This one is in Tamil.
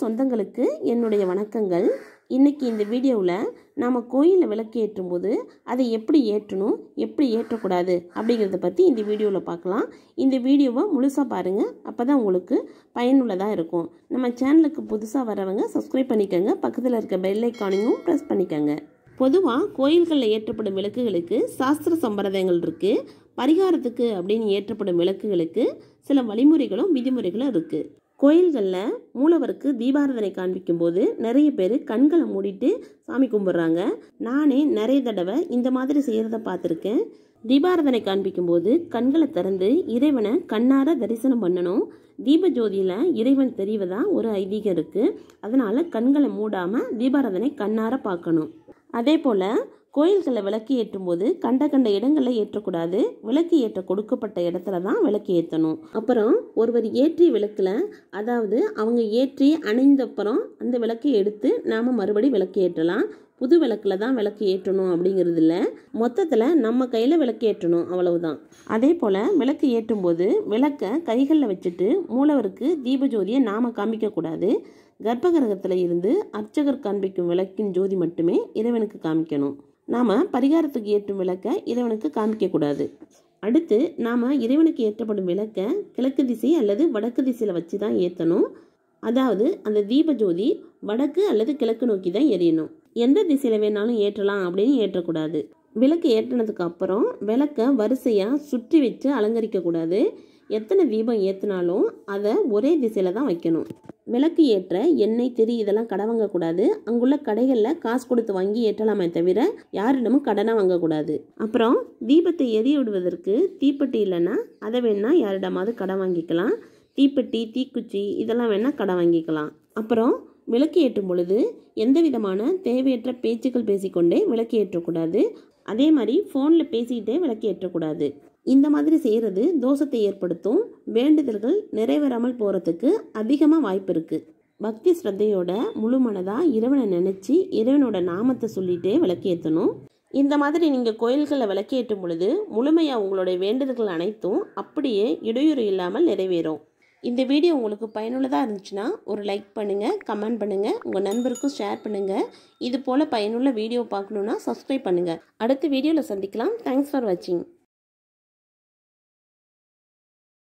சொந்தங்களுக்கு என்னுடைய வணக்கங்கள் இன்றைக்கி இந்த வீடியோவில் நாம் கோயிலில் விளக்கு ஏற்றும் போது அதை எப்படி ஏற்றணும் எப்படி ஏற்றக்கூடாது அப்படிங்கிறத பற்றி இந்த வீடியோவில் பார்க்கலாம் இந்த வீடியோவை முழுசாக பாருங்கள் அப்போ தான் உங்களுக்கு பயனுள்ளதாக இருக்கும் நம்ம சேனலுக்கு புதுசாக வரவங்க சப்ஸ்கிரைப் பண்ணிக்கோங்க பக்கத்தில் இருக்க பெல்லைக்கானையும் ப்ரெஸ் பண்ணிக்கோங்க பொதுவாக கோயில்களில் ஏற்றப்படும் விளக்குகளுக்கு சாஸ்திர சம்பிரதாயங்கள் இருக்குது பரிகாரத்துக்கு அப்படின்னு ஏற்றப்படும் விளக்குகளுக்கு சில வழிமுறைகளும் விதிமுறைகளும் இருக்குது கோயில்களில் மூலவருக்கு தீபாராதனை காண்பிக்கும் போது நிறைய பேர் கண்களை மூடிட்டு சாமி கும்பிட்றாங்க நானே நிறைய தடவை இந்த மாதிரி செய்கிறத பார்த்துருக்கேன் தீபாராதனை காண்பிக்கும் போது கண்களை திறந்து இறைவனை கண்ணார தரிசனம் பண்ணணும் தீப ஜோதியில் இறைவன் தெரிவதா ஒரு ஐதீகம் இருக்குது அதனால் கண்களை மூடாமல் தீபாராதனை கண்ணார பார்க்கணும் அதே போல் கோயில்களை விளக்கு ஏற்றும் போது கண்ட கண்ட இடங்களில் ஏற்றக்கூடாது விளக்கு ஏற்ற கொடுக்கப்பட்ட இடத்துல தான் விளக்கு ஏற்றணும் அப்புறம் ஒருவர் ஏற்றி விளக்கில் அதாவது அவங்க ஏற்றி அணிந்தப்புறம் அந்த விளக்கை எடுத்து நாம் மறுபடி விளக்கு ஏற்றலாம் புது விளக்கில் தான் விளக்கு ஏற்றணும் அப்படிங்கிறது இல்லை மொத்தத்தில் நம்ம கையில் விளக்கு ஏற்றணும் அவ்வளவுதான் அதே போல் விளக்கு ஏற்றும் போது விளக்கை கைகளில் வச்சுட்டு மூலவருக்கு தீபஜோதியை நாம் காமிக்கக்கூடாது கர்ப்பகிரகத்தில் இருந்து அர்ச்சகர் காண்பிக்கும் விளக்கின் ஜோதி மட்டுமே இறைவனுக்கு காமிக்கணும் நாம் பரிகாரத்துக்கு ஏற்றும் விளக்க இறைவனுக்கு காமிக்கக்கூடாது அடுத்து நாம் இறைவனுக்கு ஏற்றப்படும் விளக்க கிழக்கு திசை அல்லது வடக்கு திசையில் வச்சு தான் ஏற்றணும் அதாவது அந்த தீப ஜோதி வடக்கு அல்லது கிழக்கு நோக்கி தான் எரியணும் எந்த திசையில் வேணாலும் ஏற்றலாம் அப்படின்னு ஏற்றக்கூடாது விளக்கு ஏற்றினதுக்கு அப்புறம் விளக்கை வரிசையாக சுற்றி வச்சு அலங்கரிக்கக்கூடாது எத்தனை தீபம் ஏற்றினாலும் அதை ஒரே திசையில் தான் வைக்கணும் விளக்கு ஏற்ற எண்ணெய் திரி இதெல்லாம் கடை வாங்கக்கூடாது அங்குள்ள கடைகளில் காசு கொடுத்து வாங்கி ஏற்றலாமே தவிர யாரிடமும் கடனாக வாங்கக்கூடாது அப்புறம் தீபத்தை எரிய விடுவதற்கு தீப்பெட்டி இல்லைன்னா அதை வேணால் யாரிடமாவது கடை வாங்கிக்கலாம் தீப்பெட்டி தீக்குச்சி இதெல்லாம் வேணால் கடை வாங்கிக்கலாம் அப்புறம் விளக்கு ஏற்றும் பொழுது எந்த விதமான தேவையற்ற பேச்சுக்கள் பேசிக்கொண்டே விளக்கு ஏற்றக்கூடாது அதே மாதிரி ஃபோனில் பேசிக்கிட்டே விளக்கு ஏற்றக்கூடாது இந்த மாதிரி செய்கிறது தோஷத்தை ஏற்படுத்தும் வேண்டுதல்கள் நிறைவேறாமல் போகிறதுக்கு அதிகமாக வாய்ப்பு இருக்குது பக்தி ஸ்ரத்தையோட முழு மனதாக இறைவனை நினச்சி இறைவனோட நாமத்தை சொல்லிகிட்டே விளக்கேற்றணும் இந்த மாதிரி நீங்கள் கோயில்களை விளக்கேற்றும் பொழுது முழுமையாக உங்களுடைய வேண்டுதல்கள் அனைத்தும் அப்படியே இடையூறு இல்லாமல் நிறைவேறும் இந்த வீடியோ உங்களுக்கு பயனுள்ளதாக இருந்துச்சுன்னா ஒரு லைக் பண்ணுங்கள் கமெண்ட் பண்ணுங்கள் உங்கள் நண்பருக்கும் ஷேர் பண்ணுங்கள் இது போல் பயனுள்ள வீடியோ பார்க்கணுன்னா சப்ஸ்கிரைப் பண்ணுங்கள் அடுத்த வீடியோவில் சந்திக்கலாம் தேங்க்ஸ் ஃபார் வாட்சிங்